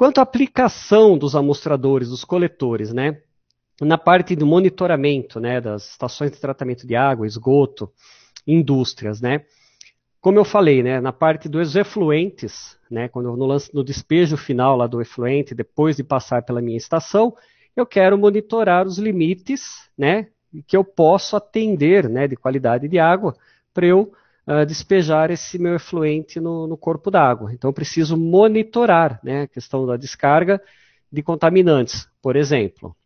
Quanto à aplicação dos amostradores, dos coletores, né? Na parte do monitoramento, né, das estações de tratamento de água, esgoto, indústrias, né? Como eu falei, né, na parte dos efluentes, né, quando no, lance, no despejo final lá do efluente, depois de passar pela minha estação, eu quero monitorar os limites, né, que eu posso atender, né, de qualidade de água, para eu ah, despejar esse meu efluente no, no corpo d'água. Então, eu preciso monitorar né, a questão da descarga de contaminantes, por exemplo.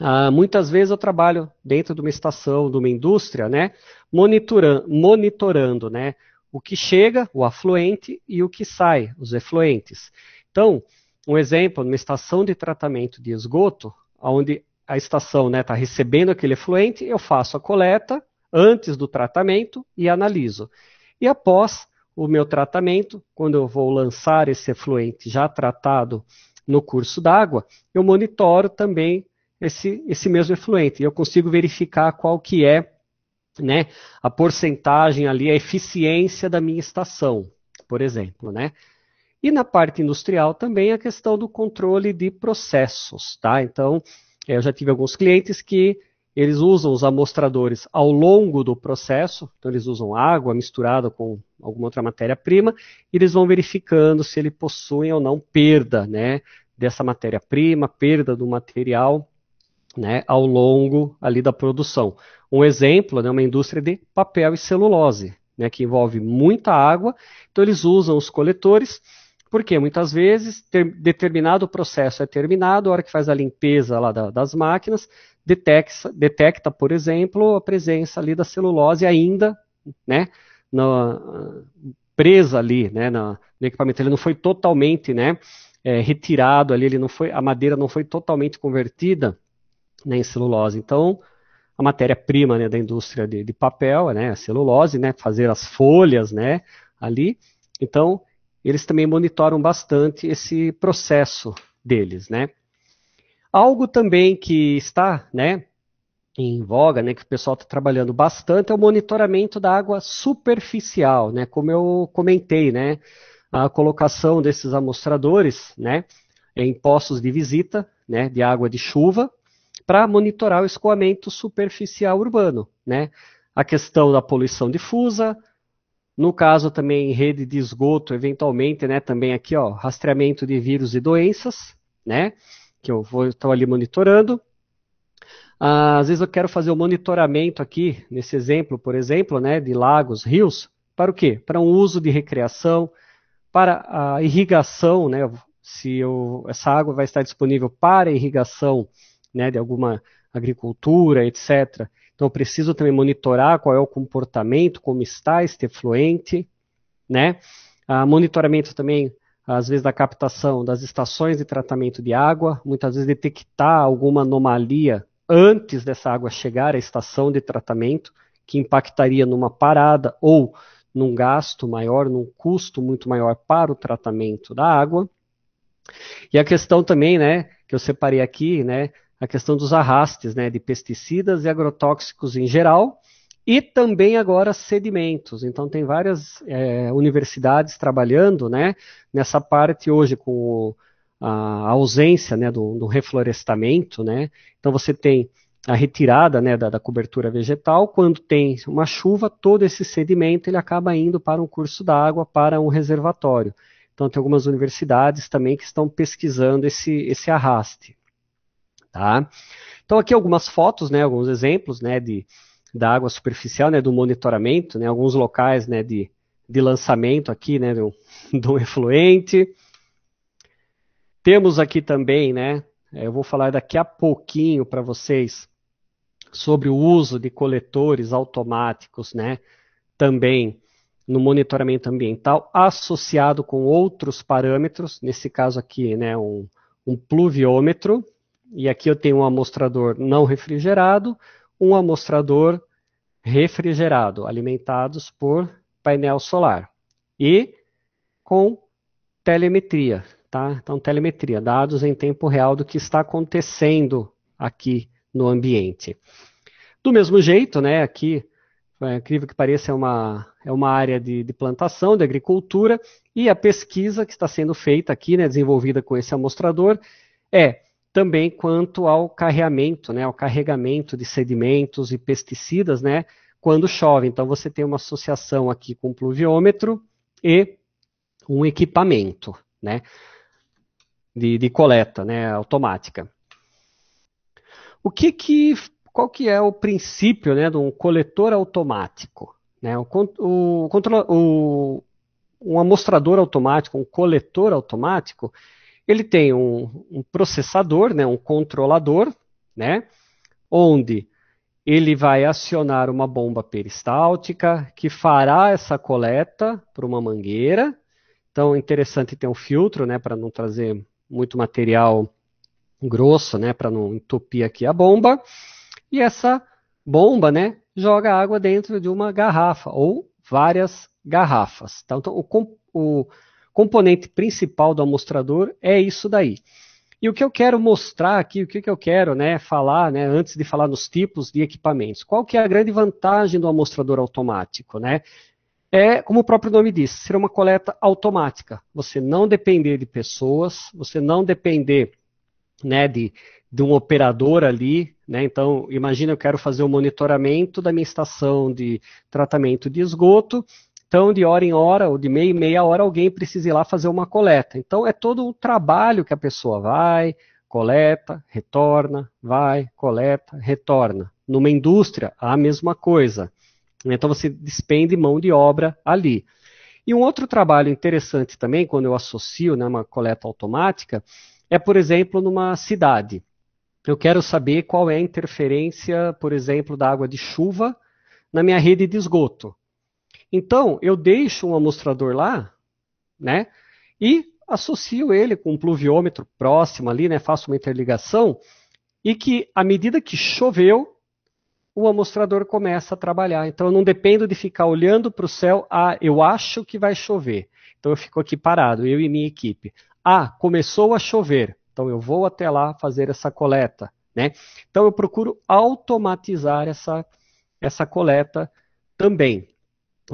Uh, muitas vezes eu trabalho dentro de uma estação, de uma indústria, né, monitorando, monitorando né, o que chega, o afluente, e o que sai, os efluentes. Então, um exemplo, numa estação de tratamento de esgoto, onde a estação está né, tá recebendo aquele efluente, eu faço a coleta, antes do tratamento e analiso. E após o meu tratamento, quando eu vou lançar esse efluente já tratado no curso d'água, eu monitoro também esse, esse mesmo efluente. E eu consigo verificar qual que é né, a porcentagem ali, a eficiência da minha estação, por exemplo. Né? E na parte industrial também a questão do controle de processos. Tá? Então, eh, eu já tive alguns clientes que eles usam os amostradores ao longo do processo, então eles usam água misturada com alguma outra matéria-prima, e eles vão verificando se ele possui ou não perda né, dessa matéria-prima, perda do material né, ao longo ali da produção. Um exemplo é né, uma indústria de papel e celulose, né, que envolve muita água, então eles usam os coletores, porque muitas vezes ter, determinado processo é terminado, a hora que faz a limpeza lá da, das máquinas, detecta, detecta, por exemplo, a presença ali da celulose ainda, né, presa ali, né, no, no, equipamento. Ele não foi totalmente, né, é, retirado ali, ele não foi, a madeira não foi totalmente convertida né, em celulose. Então, a matéria-prima né, da indústria de, de, papel, né, a celulose, né, fazer as folhas, né, ali. Então, eles também monitoram bastante esse processo deles, né? Algo também que está, né, em voga, né, que o pessoal está trabalhando bastante, é o monitoramento da água superficial, né, como eu comentei, né, a colocação desses amostradores, né, em postos de visita, né, de água de chuva, para monitorar o escoamento superficial urbano, né, a questão da poluição difusa, no caso também rede de esgoto, eventualmente, né, também aqui, ó, rastreamento de vírus e doenças, né, que eu vou estar ali monitorando. Ah, às vezes eu quero fazer o um monitoramento aqui, nesse exemplo, por exemplo, né, de lagos, rios, para o quê? Para um uso de recreação, para a irrigação, né, se eu, essa água vai estar disponível para irrigação né, de alguma agricultura, etc. Então eu preciso também monitorar qual é o comportamento, como está este fluente, né? Ah, monitoramento também às vezes da captação das estações de tratamento de água, muitas vezes detectar alguma anomalia antes dessa água chegar à estação de tratamento, que impactaria numa parada ou num gasto maior, num custo muito maior para o tratamento da água. E a questão também, né, que eu separei aqui, né, a questão dos arrastes, né, de pesticidas e agrotóxicos em geral, e também agora sedimentos. Então tem várias é, universidades trabalhando né, nessa parte hoje com a ausência né, do, do reflorestamento. Né? Então você tem a retirada né, da, da, cobertura vegetal, quando tem uma chuva, todo esse sedimento ele acaba indo para um curso d'água, para um reservatório. Então tem algumas universidades também que estão pesquisando esse, esse arraste. Tá? Então aqui algumas fotos, né, alguns exemplos né, de, da água superficial, né, do monitoramento, né, alguns locais né, de, de lançamento aqui né, do, do efluente. Temos aqui também, né, eh, eu vou falar daqui a pouquinho para vocês sobre o uso de coletores automáticos, né, também no monitoramento ambiental, associado com outros parâmetros, nesse caso aqui, né, um, um pluviômetro, e aqui eu tenho um amostrador não refrigerado, um amostrador refrigerado, alimentados por painel solar e com telemetria, tá? Então telemetria, dados em tempo real do que está acontecendo aqui no ambiente. Do mesmo jeito, né, aqui é incrível que pareça, é uma, é uma área de, de, plantação, de agricultura, e a pesquisa que está sendo feita aqui, né, desenvolvida com esse amostrador, é também quanto ao carreamento, né, ao carregamento de sedimentos e pesticidas, né, quando chove. Então você tem uma associação aqui com o pluviômetro e um equipamento, né, de, de coleta, né, automática. O que que, qual que é o princípio, né, de um coletor automático, né? O, o, o um amostrador automático, um coletor automático, ele tem um, um processador, né, um controlador, né, onde ele vai acionar uma bomba peristáltica que fará essa coleta para uma mangueira. Então, é interessante ter um filtro, né, para não trazer muito material grosso, né, para não entupir aqui a bomba. E essa bomba, né, joga água dentro de uma garrafa ou várias garrafas. Então, então o, o componente principal do amostrador é isso daí. E o que eu quero mostrar aqui, o que, que eu quero né, falar, né, antes de falar nos tipos de equipamentos, qual que é a grande vantagem do amostrador automático? Né? É, como o próprio nome diz, ser uma coleta automática. Você não depender de pessoas, você não depender né, de, de um operador ali. Né? Então, imagina, eu quero fazer o um monitoramento da minha estação de tratamento de esgoto, então, de hora em hora, ou de meia em meia hora, alguém precisa ir lá fazer uma coleta. Então, é todo o trabalho que a pessoa vai, coleta, retorna, vai, coleta, retorna. Numa indústria, a mesma coisa. Então, você despende mão de obra ali. E um outro trabalho interessante também, quando eu associo né, uma coleta automática, é, por exemplo, numa cidade. Eu quero saber qual é a interferência, por exemplo, da água de chuva na minha rede de esgoto. Então, eu deixo um amostrador lá, né? E associo ele com um pluviômetro próximo ali, né? Faço uma interligação e que à medida que choveu, o amostrador começa a trabalhar. Então eu não dependo de ficar olhando para o céu, ah, eu acho que vai chover. Então eu fico aqui parado, eu e minha equipe. Ah, começou a chover. Então eu vou até lá fazer essa coleta, né? Então eu procuro automatizar essa essa coleta também.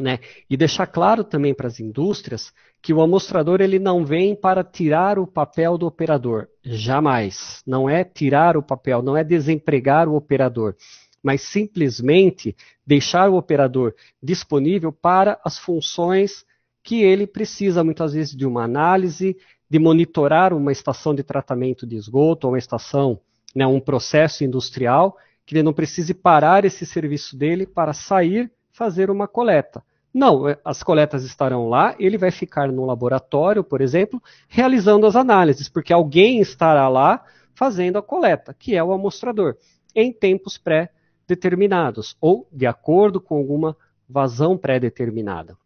Né? E deixar claro também para as indústrias que o amostrador ele não vem para tirar o papel do operador, jamais. Não é tirar o papel, não é desempregar o operador, mas simplesmente deixar o operador disponível para as funções que ele precisa, muitas vezes, de uma análise, de monitorar uma estação de tratamento de esgoto, ou uma estação, né, um processo industrial, que ele não precise parar esse serviço dele para sair fazer uma coleta. Não, é, as coletas estarão lá, ele vai ficar no laboratório, por exemplo, realizando as análises, porque alguém estará lá fazendo a coleta, que é o amostrador, em tempos pré-determinados ou de acordo com alguma vazão pré-determinada.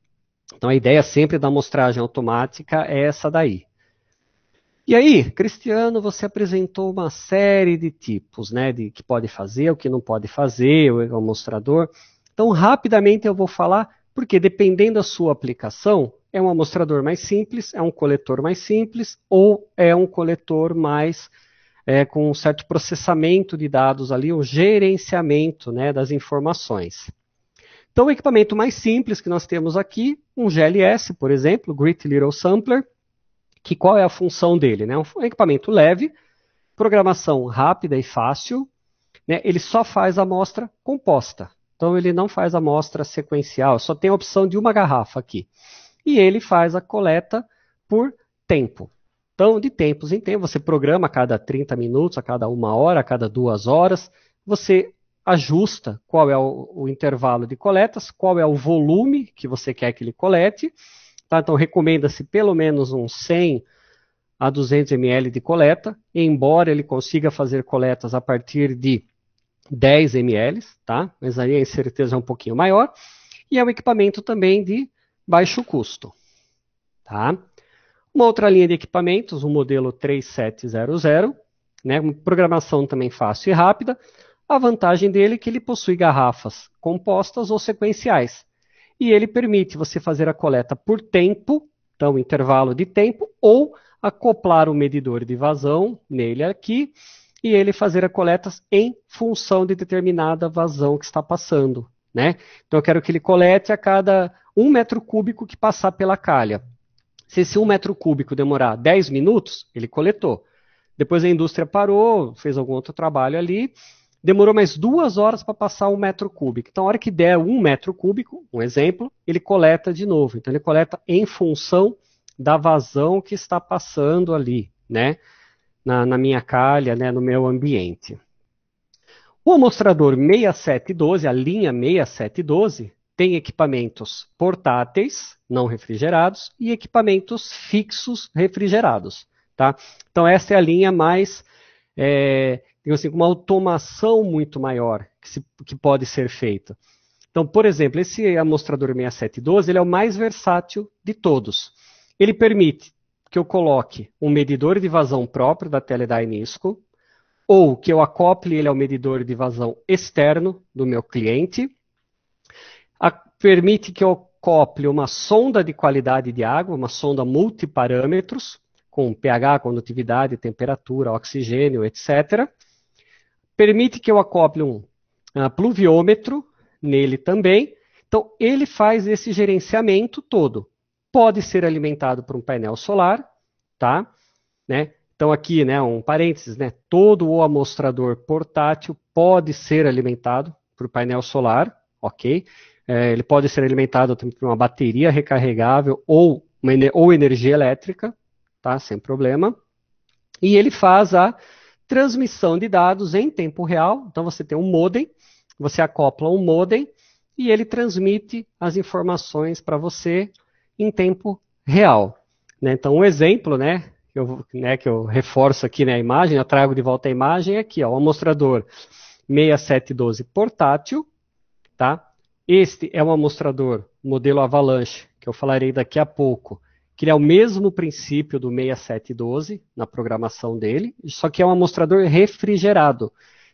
Então a ideia sempre da amostragem automática é essa daí. E aí, Cristiano, você apresentou uma série de tipos, né, de que pode fazer, o que não pode fazer, o amostrador. Então, rapidamente eu vou falar, porque dependendo da sua aplicação, é um amostrador mais simples, é um coletor mais simples, ou é um coletor mais é, com um certo processamento de dados ali, o gerenciamento né, das informações. Então, o equipamento mais simples que nós temos aqui, um GLS, por exemplo, Great Little Sampler, que qual é a função dele? Né? Um equipamento leve, programação rápida e fácil, né? ele só faz a amostra composta. Então ele não faz amostra sequencial, só tem a opção de uma garrafa aqui. E ele faz a coleta por tempo. Então, de tempos em tempos, você programa a cada 30 minutos, a cada uma hora, a cada duas horas, você ajusta qual é o, o intervalo de coletas, qual é o volume que você quer que ele colete. Tá? Então, recomenda-se pelo menos uns 100 a 200 ml de coleta, embora ele consiga fazer coletas a partir de 10 ml, tá? Mas aí a incerteza é um pouquinho maior. E é um equipamento também de baixo custo, tá? Uma outra linha de equipamentos, o modelo 3700, né? programação também fácil e rápida. A vantagem dele é que ele possui garrafas compostas ou sequenciais. E ele permite você fazer a coleta por tempo, então intervalo de tempo, ou acoplar o medidor de vazão nele aqui e ele fazer a coleta em função de determinada vazão que está passando. Né? Então eu quero que ele colete a cada um metro cúbico que passar pela calha. Se esse um metro cúbico demorar 10 minutos, ele coletou. Depois a indústria parou, fez algum outro trabalho ali, demorou mais duas horas para passar um metro cúbico. Então, a hora que der um metro cúbico, um exemplo, ele coleta de novo. Então, ele coleta em função da vazão que está passando ali, né? na, na minha calha, né, no meu ambiente. O amostrador 6712, a linha 6712, tem equipamentos portáteis, não refrigerados, e equipamentos fixos refrigerados. Tá? Então, essa é a linha mais, é, assim, uma automação muito maior que, se, que pode ser feita. Então, por exemplo, esse amostrador 6712 ele é o mais versátil de todos. Ele permite que eu coloque um medidor de vazão próprio da Teledyne Inisco, ou que eu acople ele ao medidor de vazão externo do meu cliente, a, permite que eu acople uma sonda de qualidade de água, uma sonda multiparâmetros, com pH, condutividade, temperatura, oxigênio, etc. Permite que eu acople um uh, pluviômetro nele também. Então, ele faz esse gerenciamento todo pode ser alimentado por um painel solar, tá? Né? Então aqui, né, um parênteses, né, todo o amostrador portátil pode ser alimentado por painel solar, ok? É, ele pode ser alimentado também por uma bateria recarregável ou, uma, ou energia elétrica, tá? Sem problema. E ele faz a transmissão de dados em tempo real. Então você tem um modem, você acopla um modem e ele transmite as informações para você em tempo real. Né? Então, um exemplo né, eu, né, que eu reforço aqui na né, imagem, eu trago de volta a imagem aqui, ó, o amostrador 6712 portátil, tá? Este é um amostrador modelo Avalanche, que eu falarei daqui a pouco, que é o mesmo princípio do 6712 na programação dele, só que é um amostrador refrigerado.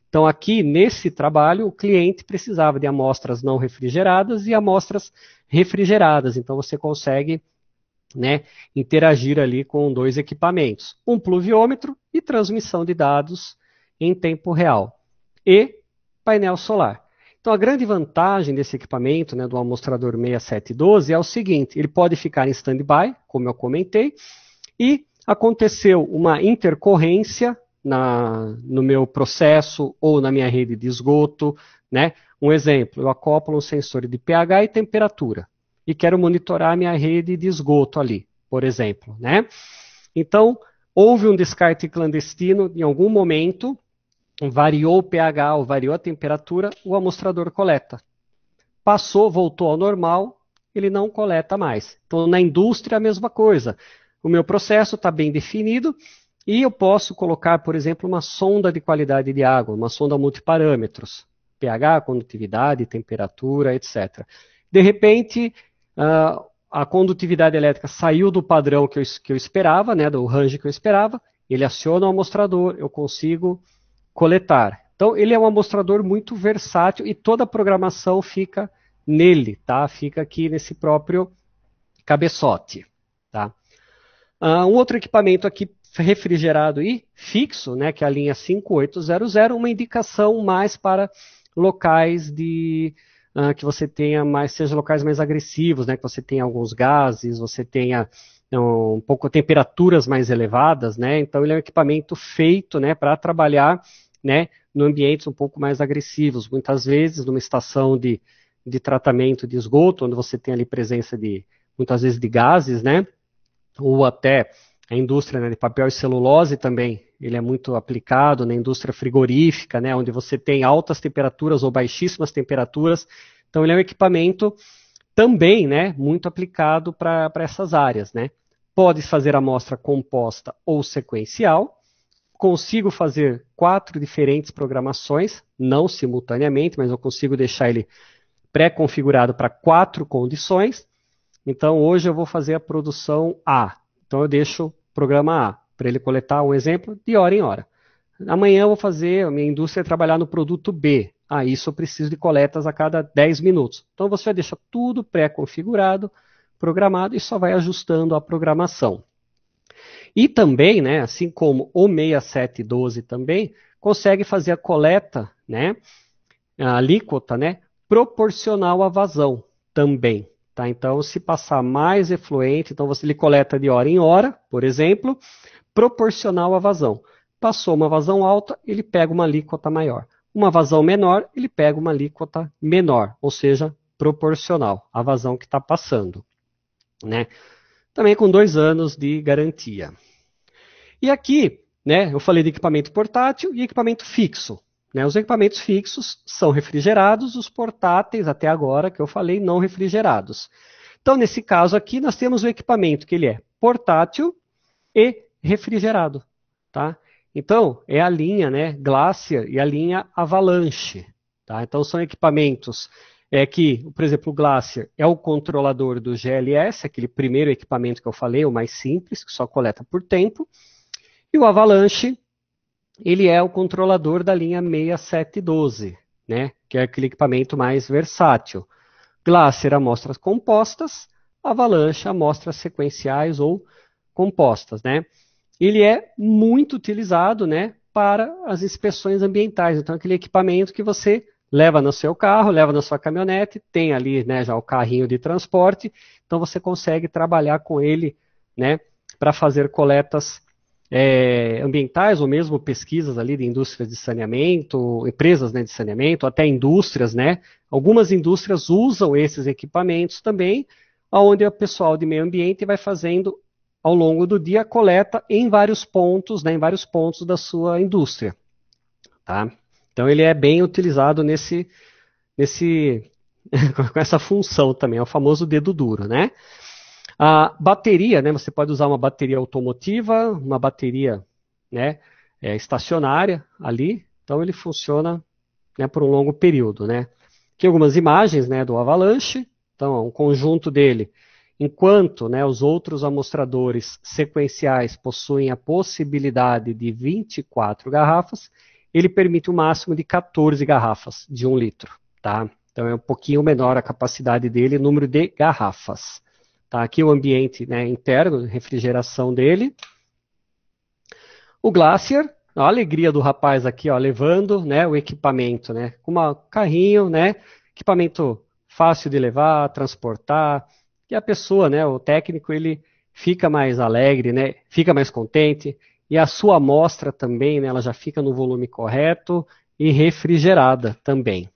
Então, aqui nesse trabalho, o cliente precisava de amostras não refrigeradas e amostras refrigeradas. Então, você consegue né, interagir ali com dois equipamentos: um pluviômetro e transmissão de dados em tempo real, e painel solar. Então, a grande vantagem desse equipamento, né, do amostrador 6712, é o seguinte: ele pode ficar em stand-by, como eu comentei, e aconteceu uma intercorrência na, no meu processo ou na minha rede de esgoto. Né? Um exemplo, eu acoplo um sensor de pH e temperatura e quero monitorar a minha rede de esgoto ali, por exemplo. Né? Então, houve um descarte clandestino em algum momento, variou o pH ou variou a temperatura, o amostrador coleta. Passou, voltou ao normal, ele não coleta mais. Então, na indústria, a mesma coisa. O meu processo está bem definido, e eu posso colocar, por exemplo, uma sonda de qualidade de água, uma sonda multiparâmetros, pH, condutividade, temperatura, etc. De repente, uh, a condutividade elétrica saiu do padrão que eu, que eu esperava, né, do range que eu esperava, ele aciona o amostrador, eu consigo coletar. Então, ele é um amostrador muito versátil e toda a programação fica nele, tá? Fica aqui nesse próprio cabeçote, tá? Uh, um outro equipamento aqui refrigerado e fixo, né, que é a linha 5800, uma indicação mais para locais de uh, que você tenha mais, seja locais mais agressivos, né, que você tenha alguns gases, você tenha ah, um pouco temperaturas mais elevadas, né? Então ele é um equipamento feito, né, para trabalhar, né, no ambientes um pouco mais agressivos, muitas vezes numa estação de, de tratamento de esgoto, onde você tem ali presença de muitas vezes de gases, né? Ou até a indústria né, de papel e celulose também, ele é muito aplicado na indústria frigorífica, né, onde você tem altas temperaturas ou baixíssimas temperaturas. Então, ele é um equipamento também né, muito aplicado para essas áreas. Né. Pode fazer amostra composta ou sequencial. Consigo fazer quatro diferentes programações, não simultaneamente, mas eu consigo deixar ele pré-configurado para quatro condições. Então, hoje eu vou fazer a produção A. Então, eu deixo programa A, para ele coletar um exemplo de hora em hora. Amanhã eu vou fazer a minha indústria é trabalhar no produto B. Ah, isso eu preciso de coletas a cada 10 minutos. Então você deixa tudo pré-configurado, programado e só vai ajustando a programação. E também, né, assim como o 6712 também, consegue fazer a coleta, né, a alíquota, né, proporcional à vazão também. Tá? Então, se passar mais efluente, então você lhe coleta de hora em hora, por exemplo, proporcional à vazão. Passou uma vazão alta, ele pega uma alíquota maior. Uma vazão menor, ele pega uma alíquota menor, ou seja, proporcional à vazão que está passando. Né? Também com dois anos de garantia. E aqui, né, eu falei de equipamento portátil e equipamento fixo. Né? Os equipamentos fixos são refrigerados, os portáteis, até agora que eu falei, não refrigerados. Então, nesse caso aqui, nós temos um equipamento que ele é portátil e refrigerado. Tá? Então, é a linha né, Glacier e a linha Avalanche. Tá? Então, são equipamentos é que, por exemplo, o Glacier é o controlador do GLS, aquele primeiro equipamento que eu falei, o mais simples, que só coleta por tempo. E o Avalanche ele é o controlador da linha 6712, né, que é aquele equipamento mais versátil. Glacier, amostras compostas, avalanche, amostras sequenciais ou compostas, né? Ele é muito utilizado, né, para as inspeções ambientais. Então, aquele equipamento que você leva no seu carro, leva na sua caminhonete, tem ali, né, já o carrinho de transporte, então você consegue trabalhar com ele, né, para fazer coletas é, ambientais ou mesmo pesquisas ali de indústrias de saneamento, empresas né, de saneamento, até indústrias, né? Algumas indústrias usam esses equipamentos também, onde o pessoal de meio ambiente vai fazendo ao longo do dia coleta em vários pontos, né, em vários pontos da sua indústria, tá? Então ele é bem utilizado nesse, nesse com essa função também, é o famoso dedo duro, né? A bateria, né? Você pode usar uma bateria automotiva, uma bateria né, é, estacionária ali. Então ele funciona né, por um longo período, né? Aqui algumas imagens né, do Avalanche. Então, um conjunto dele. Enquanto né, os outros amostradores sequenciais possuem a possibilidade de 24 garrafas, ele permite o um máximo de 14 garrafas de um litro. Tá? Então é um pouquinho menor a capacidade dele, o número de garrafas. Tá aqui o ambiente né, interno, refrigeração dele. O Glacier, a alegria do rapaz aqui, ó, levando né, o equipamento, né, com um carrinho, né, equipamento fácil de levar, transportar, e a pessoa, né, o técnico, ele fica mais alegre, né, fica mais contente, e a sua amostra também, né, ela já fica no volume correto e refrigerada também.